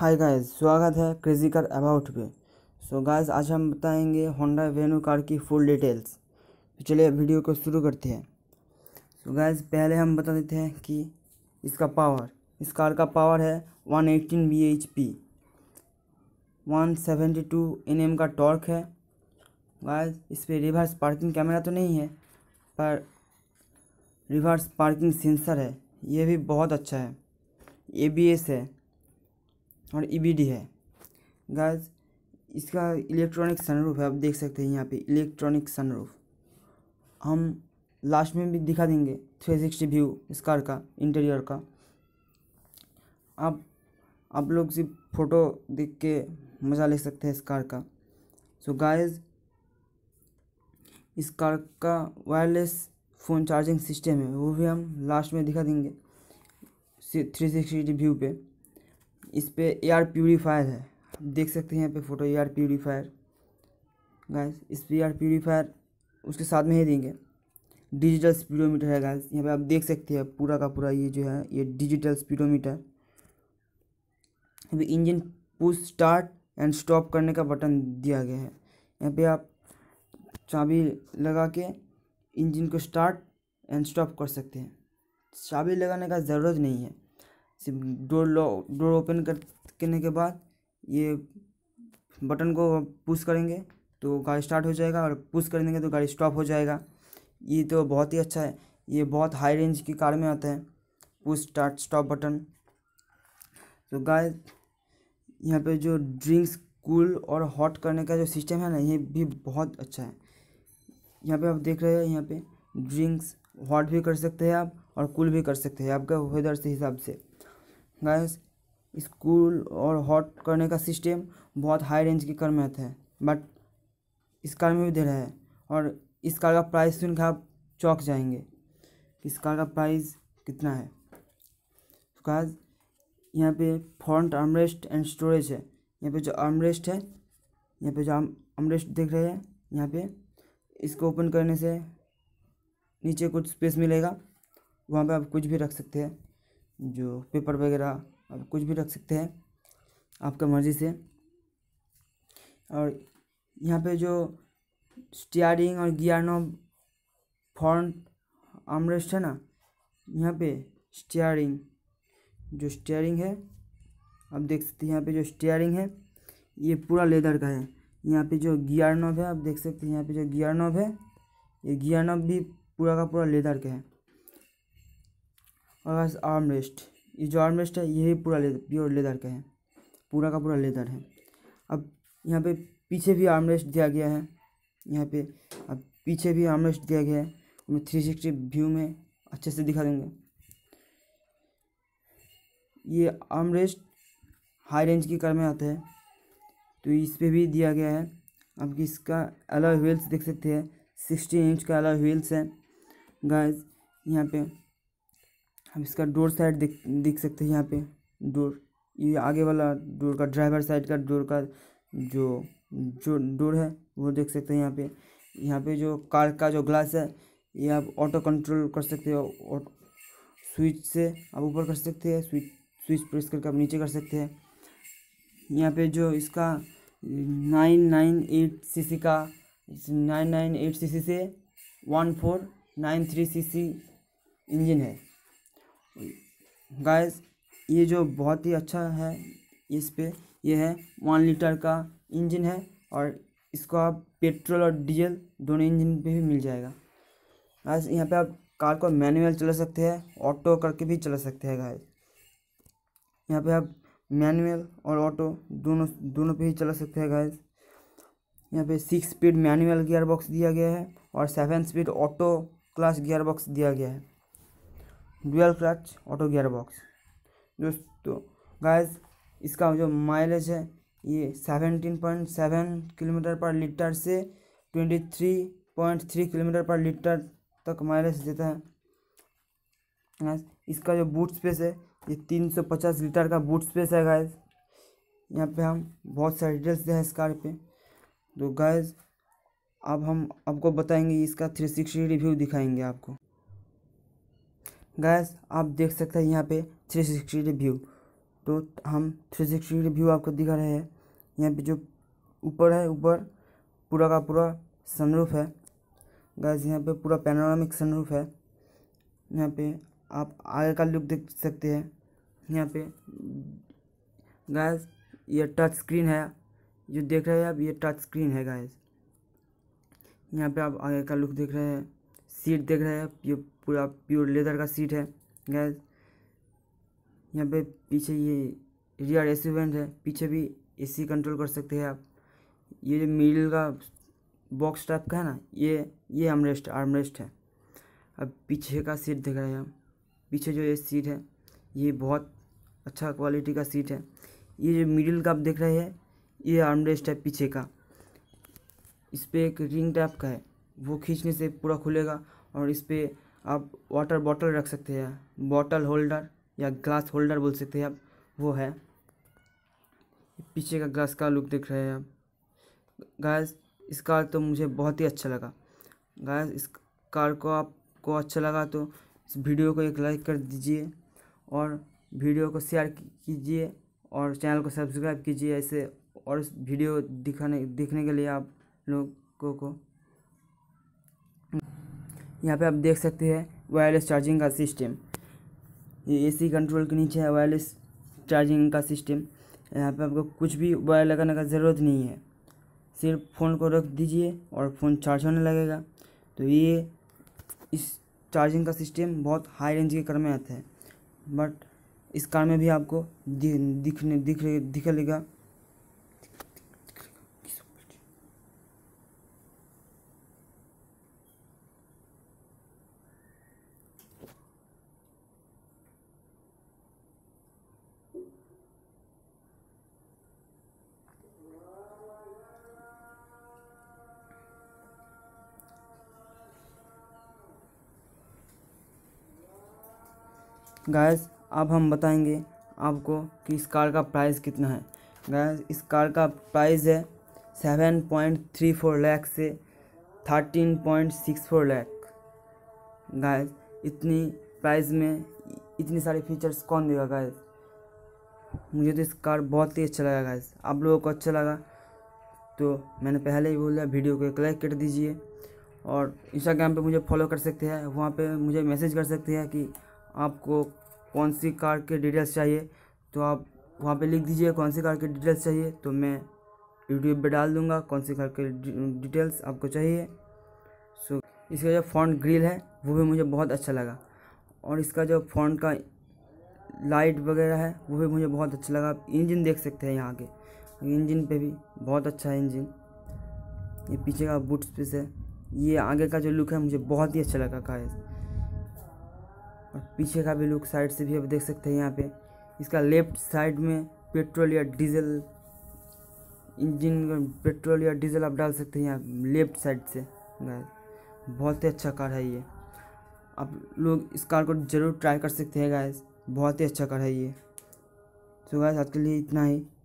hi guys स्वागत है crazy car about पे सो गाइस आज हम बताएंगे होंडा वेन्यू कार की फुल डिटेल्स तो चलिए वीडियो को शुरू करते हैं सो गाइस पहले हम बता देते हैं कि इसका पावर इस कार का पावर है 118 eighteen B H P one seventy two N M का टॉर्क है गाइस इस पर रिवर्स पार्किंग कैमरा तो नहीं है पर रिवर्स पार्किंग सेंसर है ये भी बहुत अच्छा है ए बी एस है और ई e है गैस इसका इलेक्ट्रॉनिक सनरूफ है आप देख सकते हैं यहाँ पे इलेक्ट्रॉनिक सनरूफ हम लास्ट में भी दिखा देंगे थ्री सिक्सटी व्यू इस कार का इंटीरियर का आप आप लोग सिर्फ फ़ोटो देख के मज़ा ले सकते हैं इस कार का सो so गाइस इस कार का वायरलेस फ़ोन चार्जिंग सिस्टम है वो भी हम लास्ट में दिखा देंगे थ्री सिक्सटी व्यू पे इस पर एयर प्योरीफायर है देख सकते हैं यहाँ पे फोटो एयर प्योरीफायर गैस इस पर एयर प्योरीफायर उसके साथ में ही देंगे डिजिटल स्पीडोमीटर है गैस यहाँ पे आप देख सकते हैं पूरा का पूरा ये जो है ये डिजिटल स्पीडोमीटर यहाँ पे engine push start and stop करने का बटन दिया गया है यहाँ पे आप चाबी लगा के इंजन को स्टार्ट एंड स्टॉप कर सकते हैं चाबी लगाने का ज़रूरत नहीं है डोर लॉ डोर ओपन कर करने के बाद ये बटन को पुश करेंगे तो गाड़ी स्टार्ट हो जाएगा और पुश कर देंगे तो गाड़ी स्टॉप हो जाएगा ये तो बहुत ही अच्छा है ये बहुत हाई रेंज की कार में आता है पुश स्टार्ट स्टॉप बटन तो गाय यहाँ पे जो ड्रिंक्स कूल और हॉट करने का जो सिस्टम है ना ये भी बहुत अच्छा है यहाँ पे आप देख रहे हैं यहाँ पे ड्रिंक्स हॉट भी कर सकते हैं आप और कूल भी कर सकते हैं आपका वेदर से हिसाब से गाइस स्कूल और हॉट करने का सिस्टम बहुत हाई रेंज की कार में आता है बट इस कार में भी दे रहा है और इस कार का प्राइस सुन के आप चौक जाएंगे इस कार का प्राइस कितना है तो गाइस यहाँ पे फ्रंट आर्मरेस्ट एंड स्टोरेज है यहाँ पे जो आर्मरेस्ट है यहाँ पे जो आर्मरेस्ट देख रहे हैं यहाँ पे इसको ओपन करने से नीचे कुछ स्पेस मिलेगा वहाँ पे आप कुछ भी रख सकते हैं जो पेपर वगैरह आप कुछ भी रख सकते हैं आपका मर्ज़ी से और यहाँ पे जो स्टीयरिंग और गियर नॉब फ्रंट आर्मरेस्ट है ना यहाँ पे स्टीयरिंग जो स्टीयरिंग है आप देख सकते हैं यहाँ पे जो स्टीयरिंग है ये पूरा लेदर का है यहाँ पे जो गियर नॉब है आप देख सकते हैं यहाँ पे जो गियर नॉब है ये गियर नॉब भी पूरा का पूरा लेदर का है और बस आर्म रेस्ट ये जो आर्म रेस्ट है ये भी पूरा लेदर प्योर लेदर का है पूरा का पूरा लेदर है अब यहाँ पे पीछे भी आर्म रेस्ट दिया गया है यहाँ पे अब पीछे भी आर्म रेस्ट दिया गया है मैं थ्री सिक्सटी व्यू में अच्छे से दिखा दूँगा ये आर्म रेस्ट हाई रेंज की कार में आता है तो इस पर भी दिया गया है अब इसका अलग व्हील्स देख सकते हैं सिक्सटी इंच का अलग व्हील्स है गाइस यहाँ पे हम इसका डोर साइड देख देख सकते हैं यहाँ पे डोर ये आगे वाला डोर का ड्राइवर साइड का डोर का जो जो डोर है वो देख सकते हैं यहाँ पे यहाँ पे जो कार का जो ग्लास है ये आप ऑटो कंट्रोल कर सकते हो और स्विच से आप ऊपर कर सकते हैं स्विच स्विच प्रेस करके आप नीचे कर सकते हैं यहाँ पे जो इसका nine nine eight C C का nine nine eight C C से one four nine three C C engine है गैस ये जो बहुत ही अच्छा है इस पर यह है वन लीटर का इंजन है और इसको आप पेट्रोल और डीजल दोनों इंजन पे भी मिल जाएगा गैस यहाँ पे आप कार को मैनुअल चला सकते हैं ऑटो करके भी चला सकते हैं गाइस यहाँ पे आप मैनुअल और ऑटो दोनों दोनों पे ही चला सकते हैं गैस यहाँ पे six speed manual gear box दिया गया है और seven speed auto class gear box दिया गया है dual clutch auto gear box दोस्तों गाइस इसका जो माइलेज है ये seventeen point seven kilometre per litre से twenty three point three kilometre per litre तक माइलेज देता है गाइस इसका जो बूट स्पेस है ये तीन सौ पचास लीटर का बूट स्पेस है गाइस यहाँ पे हम बहुत सारे डिटेल्स दें इस कार पे तो गाइस अब हम आपको बताएंगे इसका थ्री सिक्सटी रिव्यू दिखाएंगे आपको गैस आप देख सकते हैं यहाँ पे 360 डिग्री तो हम 360 डिग्री आपको दिखा रहे हैं यहाँ पे जो ऊपर है ऊपर पूरा का पूरा सनरूफ है गैस यहाँ पे पूरा पैनोरामिक सनरूफ है यहाँ पे आप आगे का लुक देख सकते हैं यहाँ पे गैस ये टच स्क्रीन है जो देख रहे हैं आप ये टच स्क्रीन है गैस यहाँ पे आप आगे का लुक देख रहे हैं सीट देख रहे हैं ये पूरा प्योर लेदर का सीट है गैस यहाँ पे पीछे ये रियर वेंट है पीछे भी एसी कंट्रोल कर सकते हैं आप ये जो मिडिल का बॉक्स टाइप का है ना ये ये आर्मरेस्ट आर्मरेस्ट है अब पीछे का सीट देख रहे हैं पीछे जो ये सीट है ये बहुत अच्छा क्वालिटी का सीट है ये जो मिडिल का आप देख रहे हैं ये आर्मरेस्ट है पीछे का इस पर एक रिंग टाइप का है वो खींचने से पूरा खुलेगा और इस पर आप वाटर बॉटल रख सकते हैं बॉटल होल्डर या ग्लास होल्डर बोल सकते हैं आप वो है पीछे का ग्लास का लुक देख रहे हैं आप गैस इस कार तो मुझे बहुत ही अच्छा लगा गैस इस कार को आपको अच्छा लगा तो इस वीडियो को एक लाइक कर दीजिए और वीडियो को शेयर कीजिए और चैनल को सब्सक्राइब कीजिए ऐसे और वीडियो दिखाने देखने के लिए आप लोगों को यहाँ पे आप देख सकते हैं वायरलेस चार्जिंग का सिस्टम ये एसी कंट्रोल के नीचे है वायरलेस चार्जिंग का सिस्टम यहाँ पे आपको कुछ भी वायर लगाने का ज़रूरत नहीं है सिर्फ फ़ोन को रख दीजिए और फ़ोन चार्ज होने लगेगा तो ये इस चार्जिंग का सिस्टम बहुत हाई रेंज के कार में आता है बट इस कार में भी आपको दिखने दिख दिखेगा गायस अब हम बताएंगे आपको कि इस कार का प्राइस कितना है गायस इस कार का प्राइस है seven point three four lakh से thirteen point six four lakh guys इतनी प्राइस में इतनी सारी फीचर्स कौन देगा गायस मुझे तो इस कार बहुत ही अच्छा लगा गायस आप लोगों को अच्छा लगा तो मैंने पहले ही बोला वीडियो को एक लाइक कर दीजिए और इंस्टाग्राम पे मुझे फॉलो कर सकते हैं वहाँ पे मुझे मैसेज कर सकते हैं कि आपको कौन सी कार के डिटेल्स चाहिए तो आप वहाँ पे लिख दीजिए कौन सी कार के डिटेल्स चाहिए तो मैं यूट्यूब पे डाल दूँगा कौन सी कार के डिटेल्स आपको चाहिए सो so, इसका जो फ्रंट ग्रिल है वो भी मुझे बहुत अच्छा लगा और इसका जो फ्रंट का लाइट वगैरह है वो भी मुझे बहुत अच्छा लगा आप इंजन देख सकते हैं यहाँ के इंजन पे भी बहुत अच्छा है इंजन ये पीछे का बूट स्पेस है ये आगे का जो लुक है मुझे बहुत ही अच्छा लगा का और पीछे का भी लुक साइड से भी आप देख सकते हैं यहाँ पे इसका लेफ्ट साइड में पेट्रोल या डीजल इंजन पेट्रोल या डीजल आप डाल सकते हैं यहाँ लेफ्ट साइड से बहुत ही अच्छा कार है ये आप लोग इस कार को ज़रूर ट्राई कर सकते हैं गाइस बहुत ही अच्छा कार है ये तो गाइस आज के लिए इतना ही